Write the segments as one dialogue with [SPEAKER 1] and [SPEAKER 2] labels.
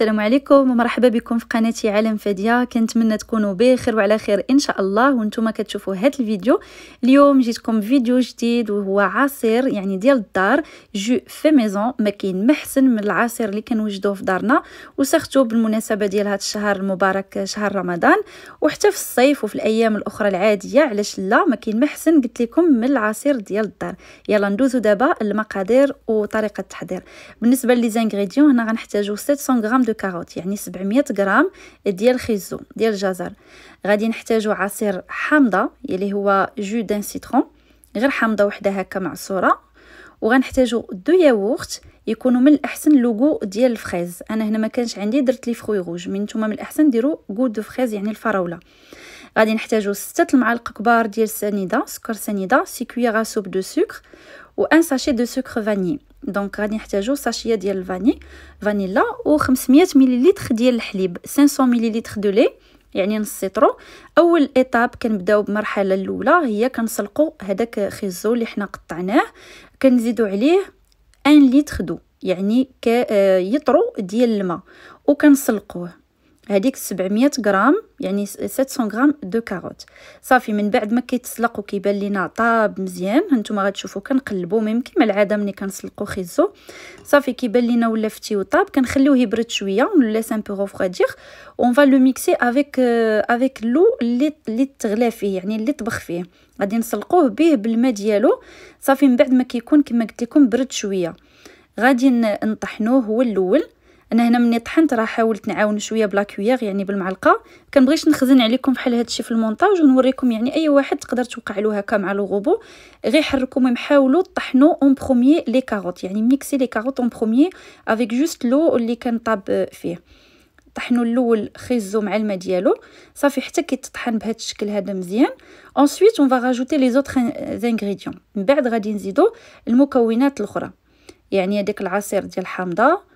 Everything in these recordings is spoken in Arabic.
[SPEAKER 1] السلام عليكم ومرحبا بكم في قناتي عالم فاديه كنتمنى تكونوا بخير وعلى خير ان شاء الله وانتم كتشوفوا هذا الفيديو اليوم جيتكم فيديو جديد وهو عصير يعني ديال الدار جو في ميزون ما كاين محسن من العصير اللي كنوجدوه في دارنا وسختو بالمناسبه ديال هذا الشهر المبارك شهر رمضان وحتى في الصيف وفي الايام الاخرى العاديه علاش لا ما كاين محسن قلت لكم من العصير ديال الدار يلا ندوزو دابا المقادير وطريقه التحضير بالنسبه لي زانغريديون هنا غنحتاجو 700 غرام دو كاروت يعني 700 غرام ديال الخيزو ديال الجزر غادي نحتاجو عصير حامضه يلي هو جو دان سيترون غير حامضه وحده هكا معصوره وغنحتاجو دو ياغورت يكونوا من الاحسن لوغو ديال الفريز انا هنا ما كانش عندي درت لي فروي روج من نتوما من الاحسن ديروا غو دو فريز يعني الفراوله غادي نحتاجو ستة المعالق كبار ديال سنيده سكر سنيده سي كويغا سوب دو سكر و ان ساشي دو سكر فاني دونك غادي نحتاجو ساشيه ديال الفاني فانيلا و 500 مليليتر ديال الحليب 500 مليليتر دو لي يعني نص سيترو اول ايتاب كنبداو بمرحله الاولى هي كنسلقو هذاك خيزو اللي حنا قطعناه كنزيدو عليه ان ليتر دو يعني كيطرو آه، ديال الماء وكنسلقوه هذيك 700 غرام يعني 700 غرام دو كاروت صافي من بعد ما كيتسلق وكيبان لينا طاب مزيان هانتوما غتشوفوا كنقلبوا ميم كما العاده ملي كنسلقوا خيزو صافي كيبان لينا ولا فتي وطاب كنخليوه يبرد شويه لا سان بو روفرادير اون فا لو ميكسي افيك افيك لو اللي اللي تغلى فيه يعني اللي طبخ فيه غادي نسلقوه به بالماء ديالو صافي من بعد ما كيكون كما قلت لكم برد شويه غادي نطحنوه هو الاول انا هنا مني طحنت راه حاولت نعاون شويه بلا كويغ يعني بالمعلقه كنبغيش نخزن عليكم بحال هادشي في المونتاج ونوريكم يعني اي واحد تقدر توقع له هكا مع لو غير حركوا ميم حاولوا طحنوا اون بروميي لي كاروت يعني ميكسي لي كاروت اون بروميي افيك جوست لو اللي كنطاب فيه طحنوا الاول خيزو مع الماء ديالو صافي حتى كيتطحن بهذا الشكل هذا مزيان اونسويت اون فاجوتي لي زوتر زانغريديون من بعد غادي نزيدو المكونات الاخرى يعني هذاك العصير ديال الحامضه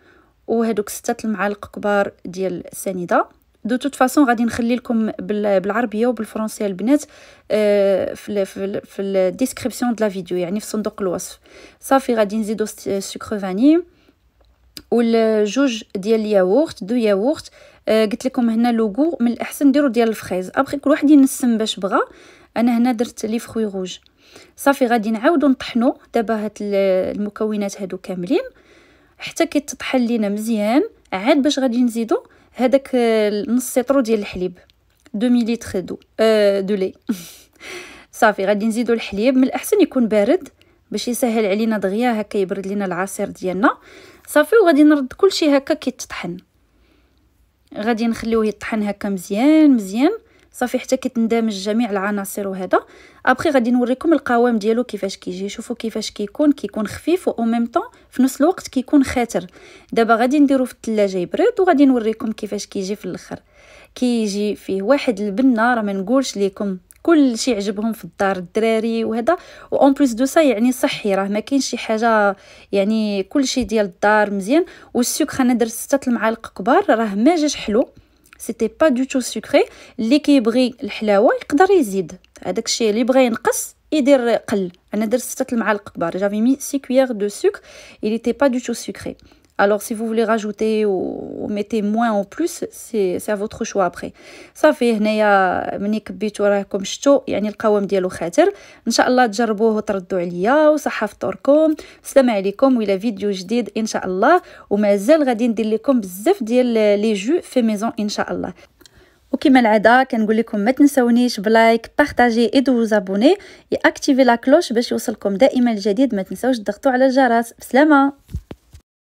[SPEAKER 1] وهذوك ستة المعالق كبار ديال السنيده دو توت فاسون غادي نخلي لكم بالعربيه وبالفرنسيه البنات آه، في ال في الديسكريبسيون دو لا فيديو يعني في صندوق الوصف صافي غادي نزيدو السكر فاني والجوج ديال الياغورت دو ياغورت آه، قلت لكم هنا لوغو من الاحسن ديروا ديال الفريز ابخي كل واحد ينسم باش بغى انا هنا درت لي فخوي روج صافي غادي نعاودو نطحنو دابا هاد المكونات هادو كاملين حتى كيتطحن لينا مزيان عاد باش غادي نزيدو هذاك نص سيترو ديال الحليب دو ميليتر دو أه دو لي صافي غادي نزيدو الحليب من الاحسن يكون بارد باش يسهل علينا دغيا هكا يبرد لينا العصير ديالنا صافي وغادي نرد كلشي هكا كيتطحن غادي نخليوه يطحن هكا مزيان مزيان صافي حتى كتندمج جميع العناصر وهذا ابخي غادي نوريكم القوام ديالو كيفاش كيجي شوفوا كيفاش كيكون كيكون خفيف او ميم طون في نفس الوقت كيكون خاتر دابا غادي نديرو في الثلاجه يبرد وغادي نوريكم كيفاش كيجي في الاخر كيجي فيه واحد البنه راه ما نقولش لكم كل شيء عجبهم في الدار الدراري وهذا وان بليس دو سا يعني صحي راه ما كاينش شي حاجه يعني كل شيء ديال الدار مزيان والسكر انا درت 6 المعالق كبار راه ما جاش حلو سيتي با دو تو سكري اللي كيبغي الحلاوه يقدر يزيد هذاك الشيء اللي بغى ينقص يدير قل انا درت ستة المعالق كبار جافي مي سي كويير دو سوكر il تي با du تو sucré Alors si vous voulez rajouter ou, mettez moins ou plus, c'est à votre choix après. صافي هنايا ملي كبيتو راكم شفتوا يعني القوام ديالو خاتر ان شاء الله تجربوه وتردوا عليا وصحه فطوركم السلام عليكم ولا فيديو جديد ان شاء الله ومازال غادي ندير لكم بزاف ديال لي جو في ميزون ان شاء الله وكما العاده كنقول لكم ما تنساونيش بلايك بارطاجي اي دو زابوني اكتيفي لا كلوش باش يوصلكم دائما الجديد ما تنساوش تضغطوا على الجرس بسلامه